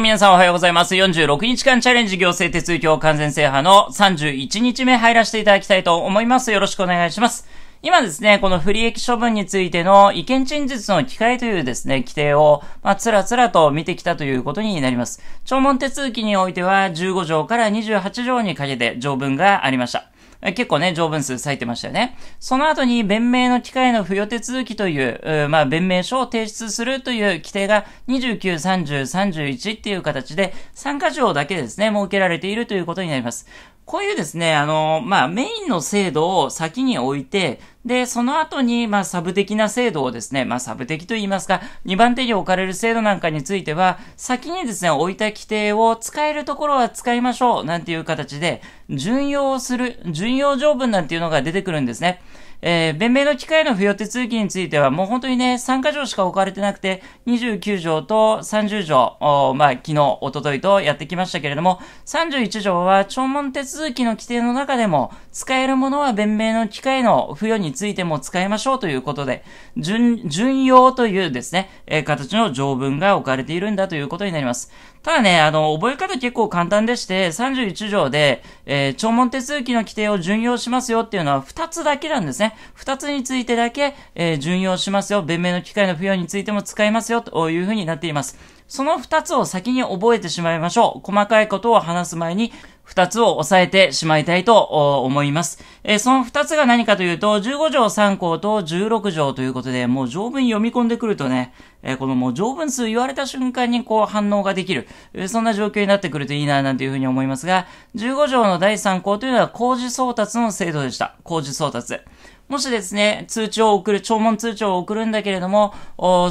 皆さんおはようございます。46日間チャレンジ行政手続きを完全制覇の31日目入らせていただきたいと思います。よろしくお願いします。今ですね、この不利益処分についての意見陳述の機会というですね、規定を、まあ、つらつらと見てきたということになります。聴聞手続きにおいては、15条から28条にかけて条文がありました。結構ね、条文数割いてましたよね。その後に弁明の機会の付与手続きという、うまあ、弁明書を提出するという規定が29、30、31っていう形で、参加条だけですね、設けられているということになります。こういうですね、あの、まあ、メインの制度を先に置いて、で、その後に、まあ、サブ的な制度をですね、まあ、サブ的と言いますか、2番手に置かれる制度なんかについては、先にですね、置いた規定を使えるところは使いましょう、なんていう形で、順用する、順用条文なんていうのが出てくるんですね。えー、弁明の機会の付与手続きについては、もう本当にね、3箇条しか置かれてなくて、29条と30条、まあ、昨日、おとといとやってきましたけれども、31条は、聴聞手続きの規定の中でも、使えるものは弁明の機会の付与についても使いましょうということで、順、順用というですね、えー、形の条文が置かれているんだということになります。ただね、あの、覚え方結構簡単でして、31条で、えー、聴聞手続きの規定を順用しますよっていうのは2つだけなんですね。2つについてだけ、えー、順用しますよ。弁明の機会の付与についても使いますよというふうになっています。その2つを先に覚えてしまいましょう。細かいことを話す前に、二つを押さえてしまいたいと思います。えその二つが何かというと、15条3項と16条ということで、もう条文読み込んでくるとね、えこのもう条文数言われた瞬間にこう反応ができる、えそんな状況になってくるといいななんていうふうに思いますが、15条の第3項というのは工事送達の制度でした。工事送達。もしですね、通知を送る、聴聞通知を送るんだけれども、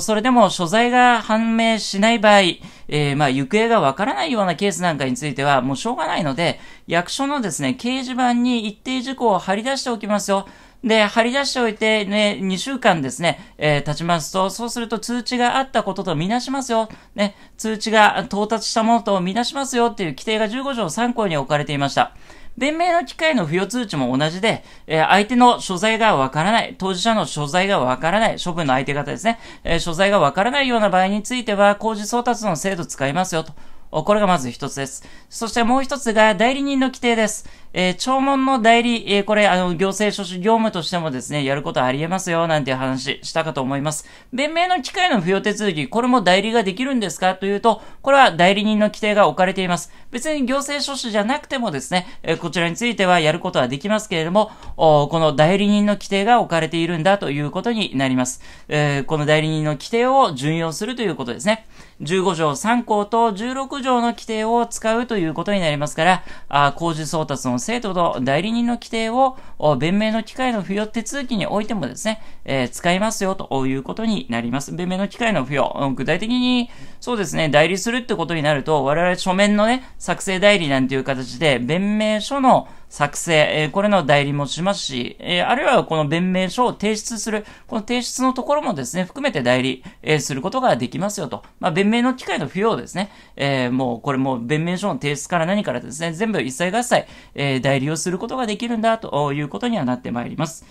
それでも所在が判明しない場合、えー、まあ、行方がわからないようなケースなんかについては、もうしょうがないので、役所のですね、掲示板に一定事項を貼り出しておきますよ。で、貼り出しておいて、ね、2週間ですね、えー、経ちますと、そうすると通知があったこととみなしますよ。ね、通知が到達したものとみなしますよっていう規定が15条3項に置かれていました。弁明の機会の付与通知も同じで、えー、相手の所在がわからない、当事者の所在がわからない、処分の相手方ですね、えー、所在がわからないような場合については、工事送達の制度使いますよと。これがまず一つです。そしてもう一つが代理人の規定です。えー、聴聞の代理、えー、これ、あの、行政書士業務としてもですね、やることあり得ますよ、なんていう話したかと思います。弁明の機会の付与手続き、これも代理ができるんですかというと、これは代理人の規定が置かれています。別に行政書士じゃなくてもですね、えー、こちらについてはやることはできますけれども、この代理人の規定が置かれているんだということになります。えー、この代理人の規定を順用するということですね。15条3項と16条の規定を使うということになりますから、あ工事送達の生徒と代理人の規定を弁明の機会の付与手続きにおいてもですね、えー、使いますよということになります。弁明の機会の付与。具体的にそうですね、代理するってことになると、我々書面のね、作成代理なんていう形で、弁明書の作成、えー、これの代理もしますし、えー、あるいはこの弁明書を提出する、この提出のところもですね、含めて代理、えー、することができますよと。まあ、弁明の機会の不要ですね。えもう、これもう弁明書の提出から何からですね、全部一切合切、え代理をすることができるんだということにはなってまいります。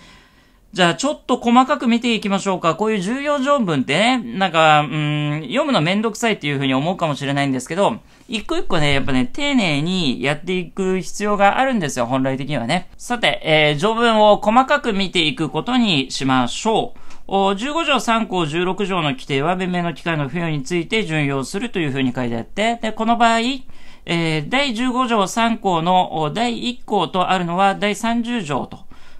じゃあ、ちょっと細かく見ていきましょうか。こういう重要条文ってね、なんか、うん、読むのめんどくさいっていうふうに思うかもしれないんですけど、一個一個ね、やっぱね、丁寧にやっていく必要があるんですよ、本来的にはね。さて、えー、条文を細かく見ていくことにしましょう。15条3項16条の規定は弁明の機会の付与について準用するというふうに書いてあって、で、この場合、えー、第15条3項の第1項とあるのは第30条と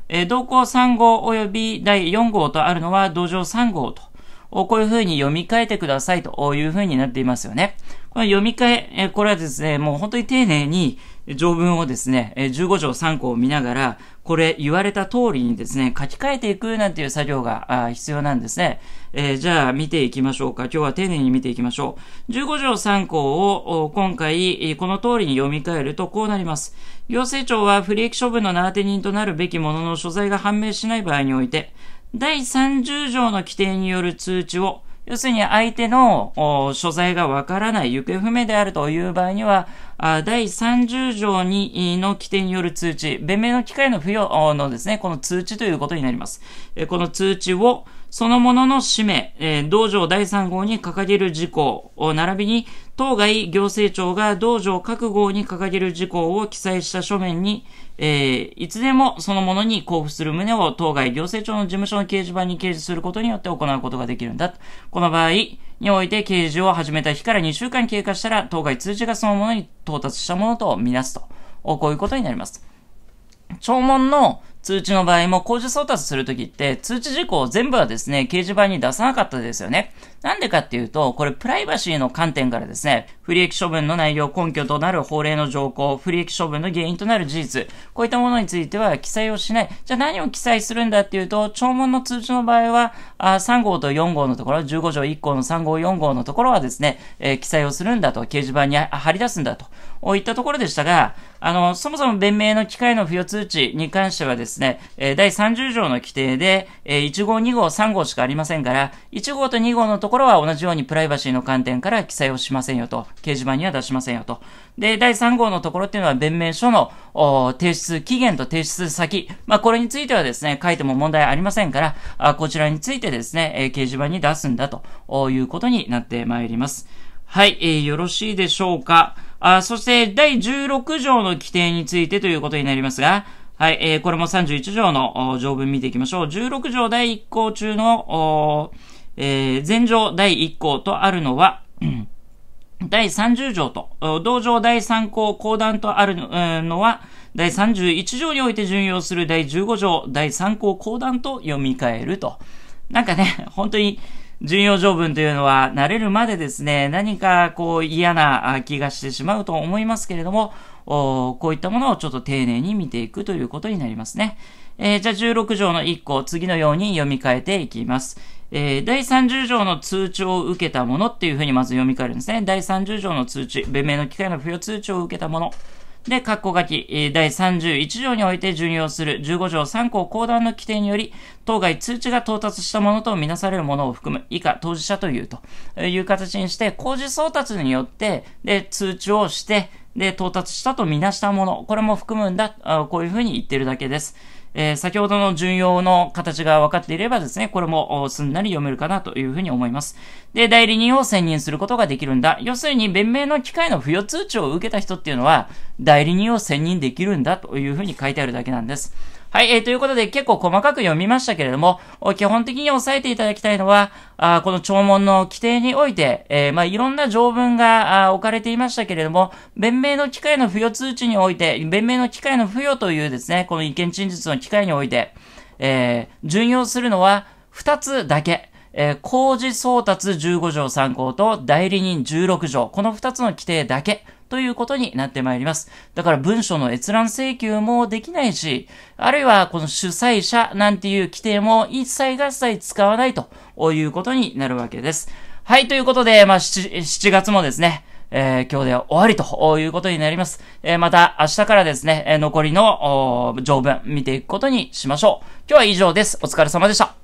えー、同行3号及び第4号とあるのは同情3号と、こういう風に読み替えてくださいという風になっていますよね。この読み替え、えー、これはですね、もう本当に丁寧に条文をですね、15条3項を見ながら、これ言われた通りにですね、書き換えていくなんていう作業が必要なんですね。えー、じゃあ見ていきましょうか。今日は丁寧に見ていきましょう。15条3項を今回この通りに読み替えるとこうなります。行政庁は不利益処分の名当て人となるべきものの所在が判明しない場合において、第30条の規定による通知を要するに相手の所在がわからない、行方不明であるという場合には、第30条にの規定による通知、弁明の機会の付与のですね、この通知ということになります。この通知を、そのものの氏名、道場第3号に掲げる事項、並びに当該行政庁が道場各号に掲げる事項を記載した書面に、えー、いつでもそのものに交付する旨を当該行政庁の事務所の掲示板に掲示することによって行うことができるんだ。この場合において掲示を始めた日から2週間経過したら、当該通知がそのものに到達したものとみなすと。こういうことになります。聴聞の通知の場合も工事送達するときって通知事項を全部はですね、掲示板に出さなかったですよね。なんでかっていうと、これプライバシーの観点からですね、不利益処分の内容、根拠となる法令の条項、不利益処分の原因となる事実、こういったものについては記載をしない。じゃあ何を記載するんだっていうと、聴聞の通知の場合は、あ3号と4号のところ、15条1項の3号4号のところはですね、えー、記載をするんだと、掲示板に貼り出すんだと、こういったところでしたが、あの、そもそも弁明の機会の付与通知に関してはですね、えー、第30条の規定で、えー、1号、2号、3号しかありませんから、1号と2号のところは同じようにプライバシーの観点から記載をしませんよと掲示板には出しませんよと。で、第3号のところっていうのは弁明書の提出期限と提出先。まあ、これについてはですね、書いても問題ありませんから、あこちらについてですね、えー、掲示板に出すんだということになってまいります。はい、えー、よろしいでしょうか。あそして、第16条の規定についてということになりますが、はい、えー、これも31条の条文見ていきましょう。16条第1項中の、えー、前条第1項とあるのは、第30条と、同条第3項公団とあるのは、第31条において準用する第15条第3項公団と読み替えると。なんかね、本当に、順用条文というのは慣れるまでですね、何かこう嫌な気がしてしまうと思いますけれども、こういったものをちょっと丁寧に見ていくということになりますね。えー、じゃあ16条の1個、次のように読み替えていきます。えー、第30条の通知を受けたものっていうふうにまず読み替えるんですね。第30条の通知、弁明の機会の付与通知を受けたもの。で、括弧書き、えー、第31条において準用する15条3項公団の規定により、当該通知が到達したものとみなされるものを含む、以下当事者というという形にして、工事送達によって、で、通知をして、で、到達したとみなしたもの、これも含むんだ、こういうふうに言ってるだけです。えー、先ほどの順用の形が分かっていればですね、これもすんなり読めるかなというふうに思います。で、代理人を選任することができるんだ。要するに、弁明の機会の付与通知を受けた人っていうのは、代理人を選任できるんだというふうに書いてあるだけなんです。はい、えー、ということで結構細かく読みましたけれども、基本的に押さえていただきたいのは、あこの聴聞の規定において、えー、まあ、いろんな条文が置かれていましたけれども、弁明の機会の付与通知において、弁明の機会の付与というですね、この意見陳述の機会において、えー、順用するのは2つだけ。えー、工事送達15条参考と代理人16条、この2つの規定だけということになってまいります。だから文書の閲覧請求もできないし、あるいはこの主催者なんていう規定も一切合切使わないということになるわけです。はい、ということで、まあ7、7月もですね、えー、今日で終わりということになります。えー、また明日からですね、残りの条文見ていくことにしましょう。今日は以上です。お疲れ様でした。